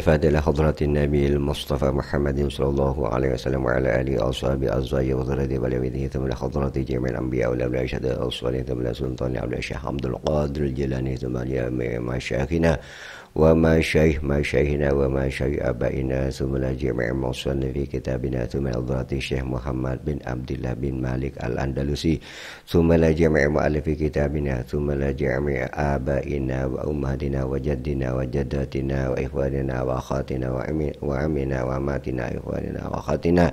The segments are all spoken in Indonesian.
الفاتحة لحضرة النبي المصطفى محمد صلى الله عليه وسلم وعلى آله وأصحابه أزواجه وذريته ولبيته ثم لحضرة جميع الأنبياء والأولياء الشهداء والصالحين ثم لسلطان الأولياء الشيخ حمد القادر الجيلاني ثم لجميع مشايخنا وما شيخ ما شيخنا وما شيخ أبائنا ثم لا جميع موصولنا في كتابنا ثم نظرة الشيخ محمد بن عبد الله بن مالك الأندلسي ثم لا جميع مؤلف كتابنا ثم لا جميع آبائنا وأمهاتنا وجدنا وجداتنا وإخواننا وأخواتنا وعمنا وأماتنا إخواننا وأخواتنا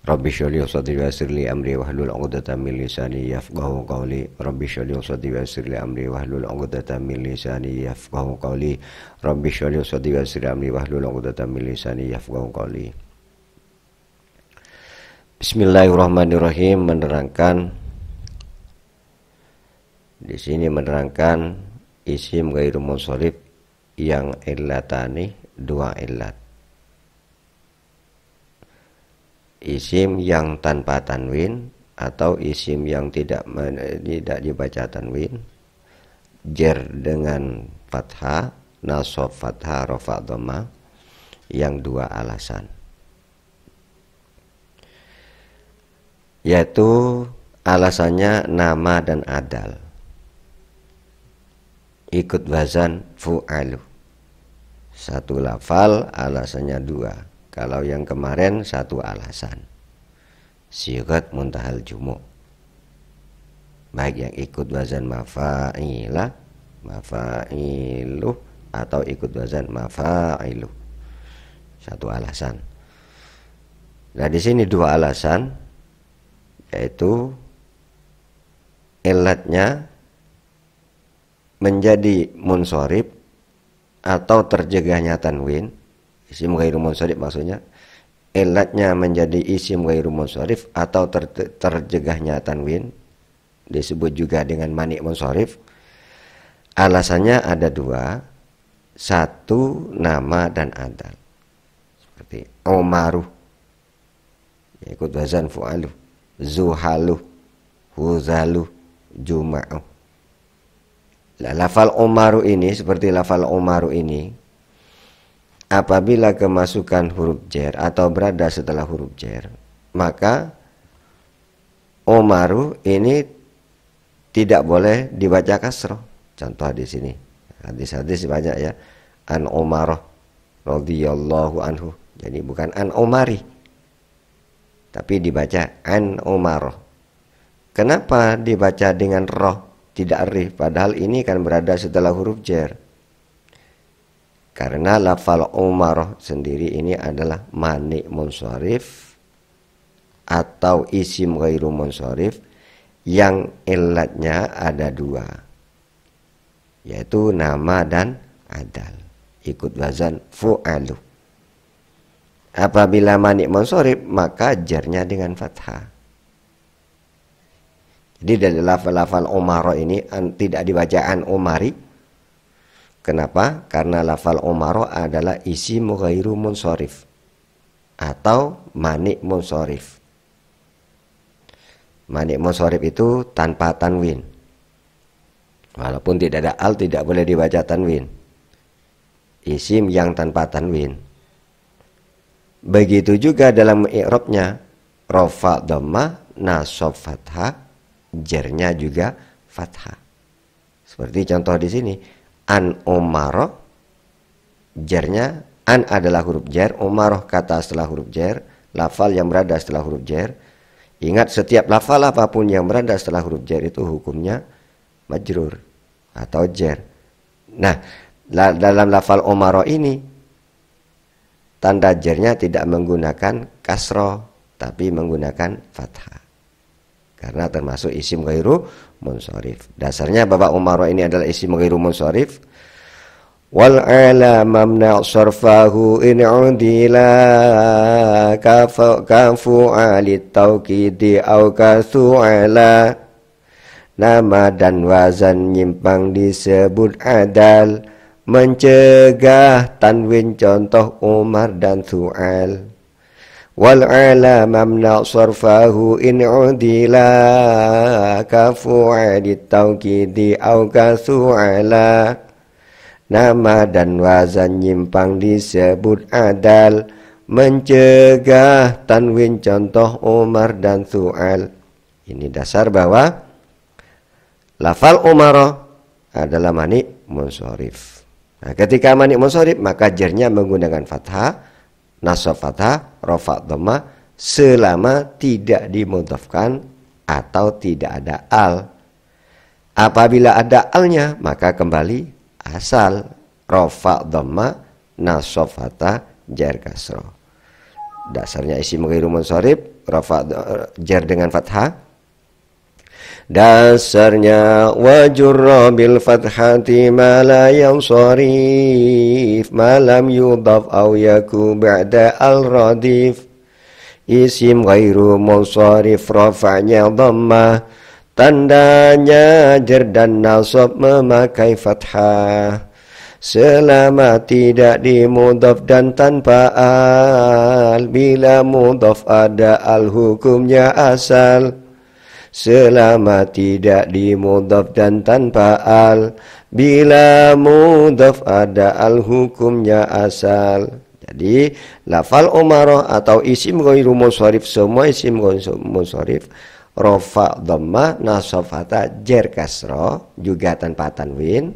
Rabbi wa sadri wa sirli amri wahlu 'uqdatam min lisani yafqahu qawli. Rabbi wa sadri wa sirli amri wahlu 'uqdatam min lisani yafqahu qawli. Rabbi wa sadri wa sirli amri wahlu 'uqdatam min lisani yafqahu qawli. Bismillahirrahmanirrahim menerangkan di sini menerangkan isim ghairu munsharif yang illatani dua illat isim yang tanpa tanwin atau isim yang tidak tidak dibaca tanwin jer dengan fathah nasof fathah rofa doma yang dua alasan yaitu alasannya nama dan adal ikut wazan fu'alu satu lafal alasannya dua kalau yang kemarin satu alasan. Sigat muntahal jumu. Baik yang ikut wazan mafa'ila, mafa'iluh atau ikut wazan mafa'iluh. Satu alasan. Nah di sini dua alasan yaitu elatnya menjadi munsorib atau terjegahnya tanwin isim ghairu munsharif maksudnya ilatnya menjadi isim ghairu munsharif atau ter terjegahnya tanwin disebut juga dengan manik munsharif alasannya ada dua satu nama dan adal seperti omaru ikut wazan fu'alu zuhalu huzalu juma'u lafal omaru ini seperti lafal omaru ini apabila kemasukan huruf jer atau berada setelah huruf jer maka omaru ini tidak boleh dibaca kasroh contoh di sini hadis-hadis banyak ya an omaroh radhiyallahu anhu jadi bukan an omari tapi dibaca an omaroh kenapa dibaca dengan roh tidak rih padahal ini kan berada setelah huruf jer karena lafal Umar sendiri ini adalah manik munsorif atau isim ghairu munsorif yang ilatnya ada dua yaitu nama dan adal ikut wazan fu'alu apabila manik munsharif maka jarnya dengan fathah jadi dari lafal-lafal Umaro ini tidak dibacaan Umari Kenapa? Karena lafal umaro adalah isi mughairu munsorif atau manik munsorif. Manik munsorif itu tanpa tanwin. Walaupun tidak ada al tidak boleh dibaca tanwin. Isim yang tanpa tanwin. Begitu juga dalam i'rabnya rofa doma nasob fathah jernya juga fathah. Seperti contoh di sini an omaroh jernya an adalah huruf jer omaroh kata setelah huruf jer lafal yang berada setelah huruf jer ingat setiap lafal apapun yang berada setelah huruf jer itu hukumnya majrur atau jer nah la, dalam lafal omaroh ini tanda jernya tidak menggunakan kasroh tapi menggunakan fathah karena termasuk isim ghairu munsorif. Dasarnya Bapak Umar ini adalah isim ghairu munsorif. Wal ala mamna sarfahu in udila kafu kafu ali tauqidi au kasu ala nama dan wazan nyimpang disebut adal mencegah tanwin contoh Umar dan Su'al والعلى ممنع صرفه إن عدل كفوا للتوكيد أو كثوا على Nama dan wazan nyimpang disebut adal Mencegah tanwin contoh Umar dan Su'al Ini dasar bahwa Lafal Umar adalah manik munsorif Nah ketika manik munsorif maka jernya menggunakan fathah nasab fathah rofa doma selama tidak dimudofkan atau tidak ada al apabila ada alnya maka kembali asal rofa doma nasab fathah jar kasro dasarnya isi mengirumun sorib rofa eh, jar dengan fathah Dasarnya wajur bil fathati ma la yansarif ma lam yudaf au yaku ba'da al radif isim ghairu munsarif rafa'nya dhamma tandanya jerdan dan nasab memakai fathah selama tidak dimudaf dan tanpa al bila mudaf ada al hukumnya asal selama tidak dimudaf dan tanpa al bila mudaf ada al hukumnya asal jadi lafal umaroh atau isim ghairu musharif semua isim ghairu musharif rofa dhamma nasofata jer kasro juga tanpa tanwin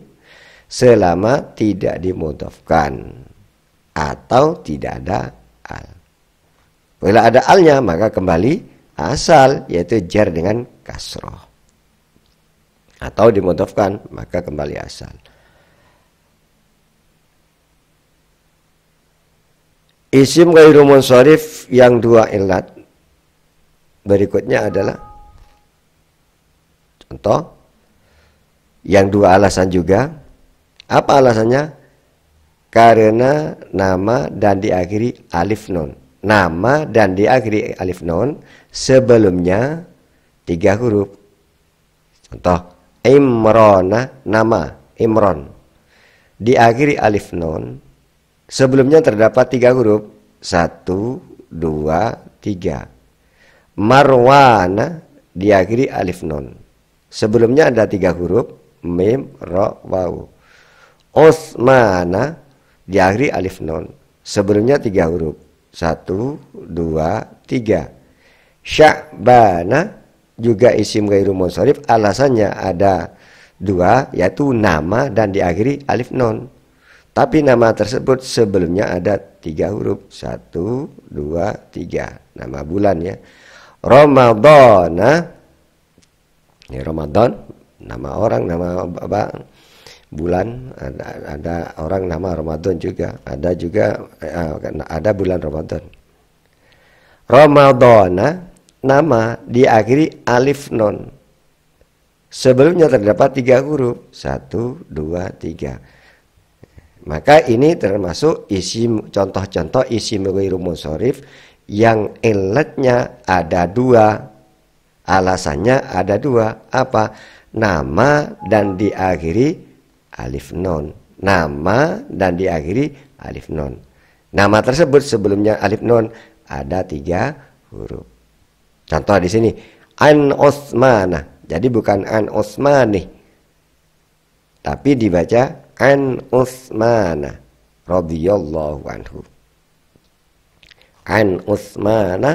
selama tidak dimudafkan atau tidak ada al. Bila ada alnya maka kembali asal yaitu jar dengan kasroh atau dimodofkan maka kembali asal isim ghairu munsharif yang dua ilat berikutnya adalah contoh yang dua alasan juga apa alasannya karena nama dan diakhiri alif nun nama dan diakhiri alif non sebelumnya tiga huruf. Contoh Imrona nama Imron diakhiri alif non sebelumnya terdapat tiga huruf satu dua tiga Marwana diakhiri alif non sebelumnya ada tiga huruf mim ro wau Osmana diakhiri alif non sebelumnya tiga huruf satu, dua, tiga. Sya'bana juga isim gairu munsharif. Alasannya ada dua, yaitu nama dan diakhiri alif non. Tapi nama tersebut sebelumnya ada tiga huruf. Satu, dua, tiga. Nama bulan ya. Ramadana. Ini ya, Ramadan, nama orang, nama apa, bulan ada, ada orang nama Ramadan juga ada juga eh, ah, nah, ada bulan Ramadan Ramadana nama diakhiri alif non sebelumnya terdapat tiga huruf satu dua tiga maka ini termasuk isi contoh-contoh isi rumus musorif yang ilatnya ada dua alasannya ada dua apa nama dan diakhiri alif non. Nama dan diakhiri alif non. Nama tersebut sebelumnya alif non ada tiga huruf. Contoh di sini an Osmana. Jadi bukan an Osmani, tapi dibaca an Osmana radhiyallahu anhu. An Osmana.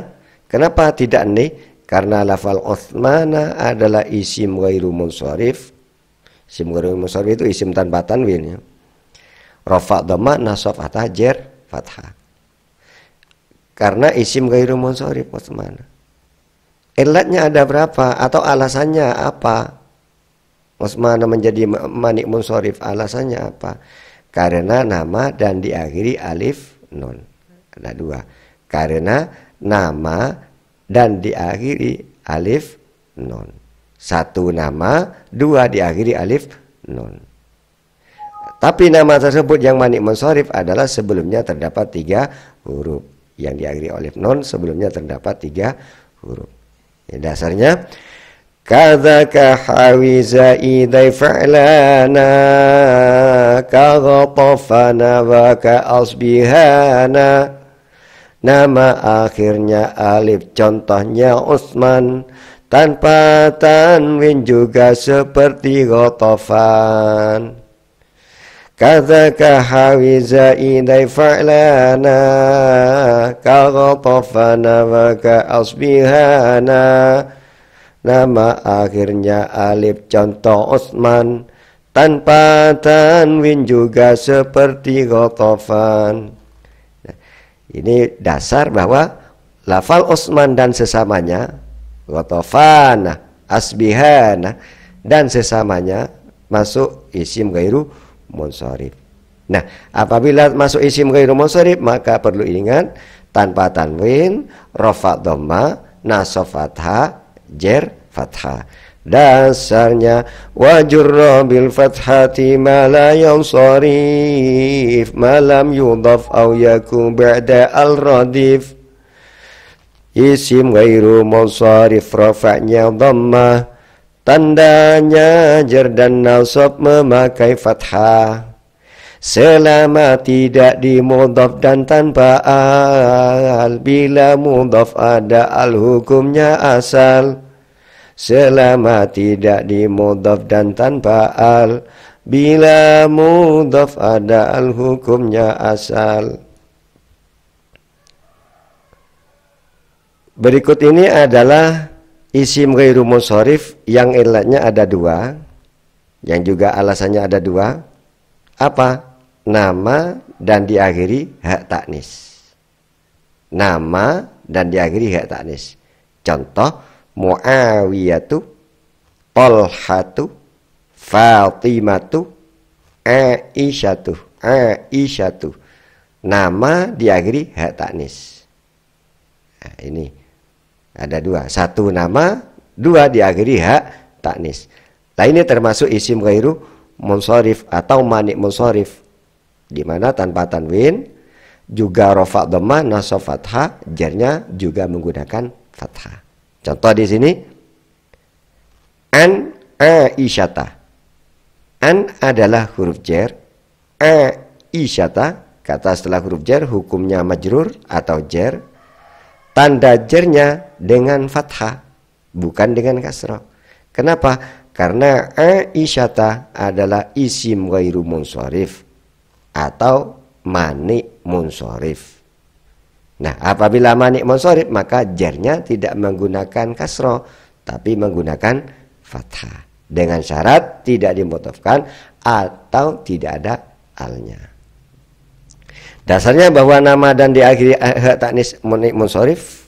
Kenapa tidak nih? Karena lafal Osmana adalah isim wairu munsharif Isim ghairi musharif itu isim tanpa tanwin ya. Rafa dhamma nasab atah jer fathah. Karena isim ghairi musharif mana? Ilatnya ada berapa atau alasannya apa? Mana menjadi manik munsorif alasannya apa? Karena nama dan diakhiri alif non. Ada dua. Karena nama dan diakhiri alif non. Satu nama, dua diakhiri alif nun. Tapi nama tersebut yang manik mensorif adalah sebelumnya terdapat tiga huruf. Yang diakhiri alif nun sebelumnya terdapat tiga huruf. Ya, dasarnya kadzaka hawiza idai fa'lana ka ghatafana wa ka asbihana Nama akhirnya Alif, contohnya Utsman tanpa tanwin juga seperti gotofan Kadzaka hawiza idai fa'lana Ka gotofana wa ka asbihana Nama akhirnya alif contoh Osman Tanpa tanwin juga seperti gotofan Ini dasar bahwa Lafal Osman dan sesamanya Watofana, Asbihana dan sesamanya masuk isim gairu munsharif. Nah, apabila masuk isim gairu munsharif maka perlu ingat tanpa tanwin, rofa dhamma, nasab fathah, jer fathah. Dasarnya wajurro bil fathati ma la yansarif ma lam yudaf aw yakun ba'da al radif Isim gairu mosarif rafa'nya dhamma Tandanya jar dan nasab memakai fathah Selama tidak di dan tanpa al Bila mudhaf ada al hukumnya asal Selama tidak di dan tanpa al Bila mudhaf ada al hukumnya asal Berikut ini adalah isim ghairu munsharif yang ilatnya ada dua, yang juga alasannya ada dua. Apa? Nama dan diakhiri hak taknis. Nama dan diakhiri hak taknis. Contoh Muawiyatu, Polhatu, Fatimatu, Aisyatu, Aisyatu. Nama diakhiri hak taknis. Nah, ini ada dua, satu nama, dua diakhiri ha taknis. Nah ini termasuk isim gairu munsorif atau manik munsorif. Di mana tanpa tanwin juga rofa doma nasofat fathah jernya juga menggunakan fathah. Contoh di sini an aisyata. An adalah huruf jer, aisyata kata setelah huruf jer hukumnya majrur atau jer tanda jernya dengan fathah bukan dengan kasroh. Kenapa? Karena aisyata adalah isim ghairu munsorif atau mani munsorif. Nah, apabila mani munsorif maka jernya tidak menggunakan kasroh tapi menggunakan fathah dengan syarat tidak dimotofkan atau tidak ada alnya. Dasarnya bahwa nama dan diakhiri ha taknis munsorif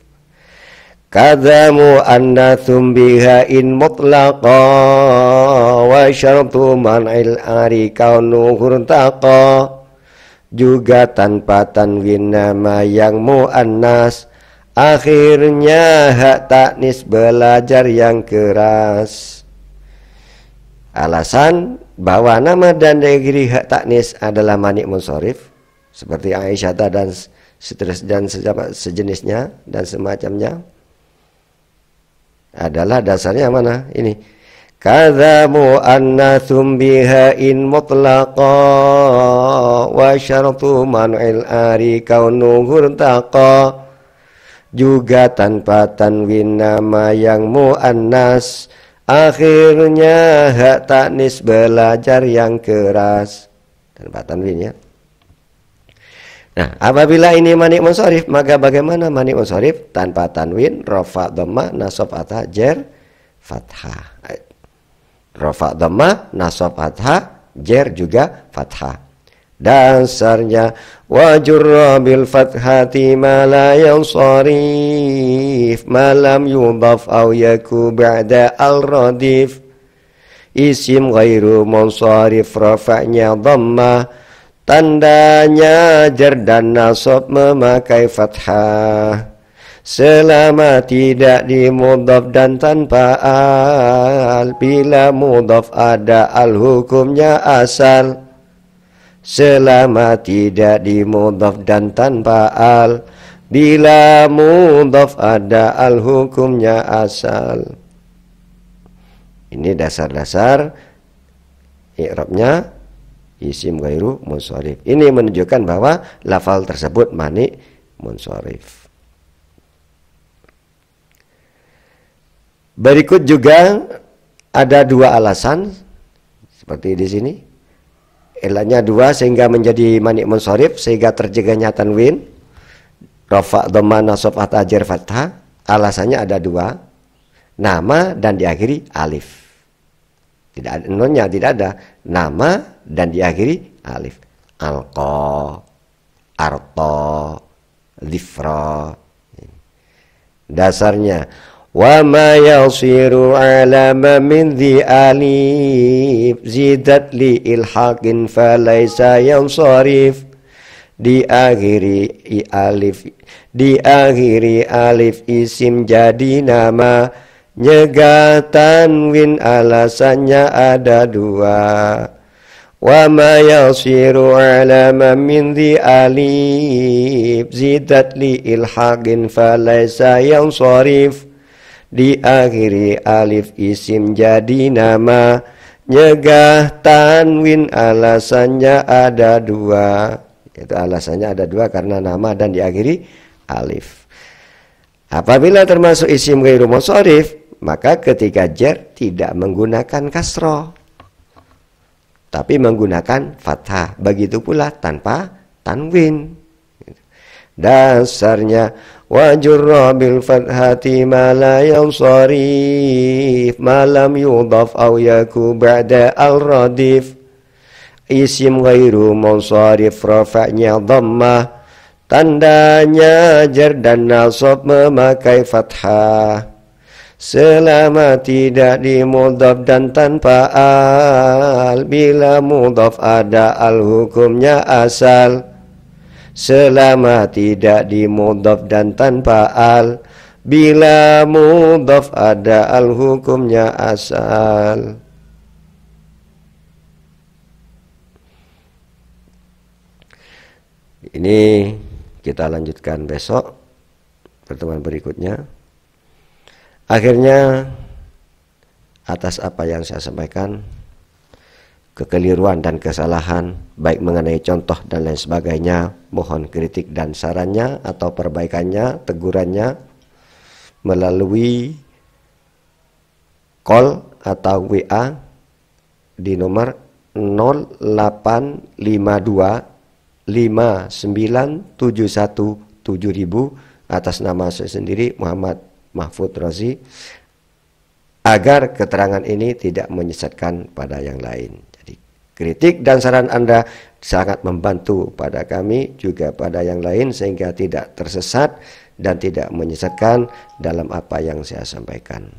Kadamu anna biha in mutlaqa wa syartu man'il ari kaunu hurtaqa juga tanpa tanwin nama yang mu'annas akhirnya hak taknis belajar yang keras alasan bahwa nama dan negeri hak taknis adalah manik munsorif seperti Aisyah dan stres dan sejenisnya dan semacamnya adalah dasarnya mana ini kadzabu anna thumbiha in mutlaqa wa syartu man'il ari kaunuhur taqa juga tanpa tanwin nama yang mu'annas akhirnya hak taknis belajar yang keras tanpa tanwin ya Nah, apabila ini manik munsharif, maka bagaimana manik munsharif tanpa tanwin, rofa dhamma, nasab atha, jer, fathah. Rofa dhamma, nasab atha, jer juga fathah. Dasarnya wajurra bil fathati ma la yansarif ma lam yudaf aw yaku ba'da al radif isim ghairu munsarif rafa'nya dhammah Tandanya jar dan nasab memakai fathah Selama tidak dimudhaf dan tanpa al Bila mudhaf ada al hukumnya asal Selama tidak dimudhaf dan tanpa al Bila mudhaf ada al hukumnya asal Ini dasar-dasar -dasar isim gairu munsorif. Ini menunjukkan bahwa lafal tersebut mani munsorif. Berikut juga ada dua alasan seperti di sini. elanya dua sehingga menjadi manik munsorif sehingga terjaganya tanwin. Rafa dhamma nasab atajir fathah. Alasannya ada dua. Nama dan diakhiri alif. Tidak ada nonnya, tidak ada. Nama dan diakhiri alif. Alqa, arta, zifra. Dasarnya wa ma yasiru alama min dhi alif zidat li ilhaqin falaysa yansarif diakhiri i alif diakhiri alif isim jadi nama nyegatan win alasannya ada dua وما يصير على ما من ذي أليف زدت لي إلحاق فليس ينصرف diakhiri alif isim jadi nama nyegah tanwin alasannya ada dua itu alasannya ada dua karena nama dan diakhiri alif apabila termasuk isim gairu musorif maka ketika jer tidak menggunakan kasroh tapi menggunakan fathah. Begitu pula tanpa tanwin. Dasarnya wajurra bil fathati ma la yusarif ma lam yudaf aw yaku ba'da al radif isim ghairu munsarif rafa'nya dhammah tandanya jar dan nasab memakai fathah selama tidak dimudhaf dan tanpa al bila mudhaf ada al hukumnya asal selama tidak dimudhaf dan tanpa al bila mudhaf ada al hukumnya asal ini kita lanjutkan besok pertemuan berikutnya Akhirnya atas apa yang saya sampaikan kekeliruan dan kesalahan baik mengenai contoh dan lain sebagainya mohon kritik dan sarannya atau perbaikannya tegurannya melalui call atau WA di nomor 0852 atas nama saya sendiri Muhammad Mahfud Razi agar keterangan ini tidak menyesatkan pada yang lain. Jadi kritik dan saran Anda sangat membantu pada kami juga pada yang lain sehingga tidak tersesat dan tidak menyesatkan dalam apa yang saya sampaikan.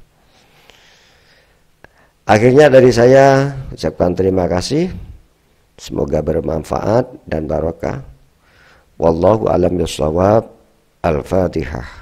Akhirnya dari saya ucapkan terima kasih. Semoga bermanfaat dan barokah. Wallahu alam bisawab. Al-Fatihah.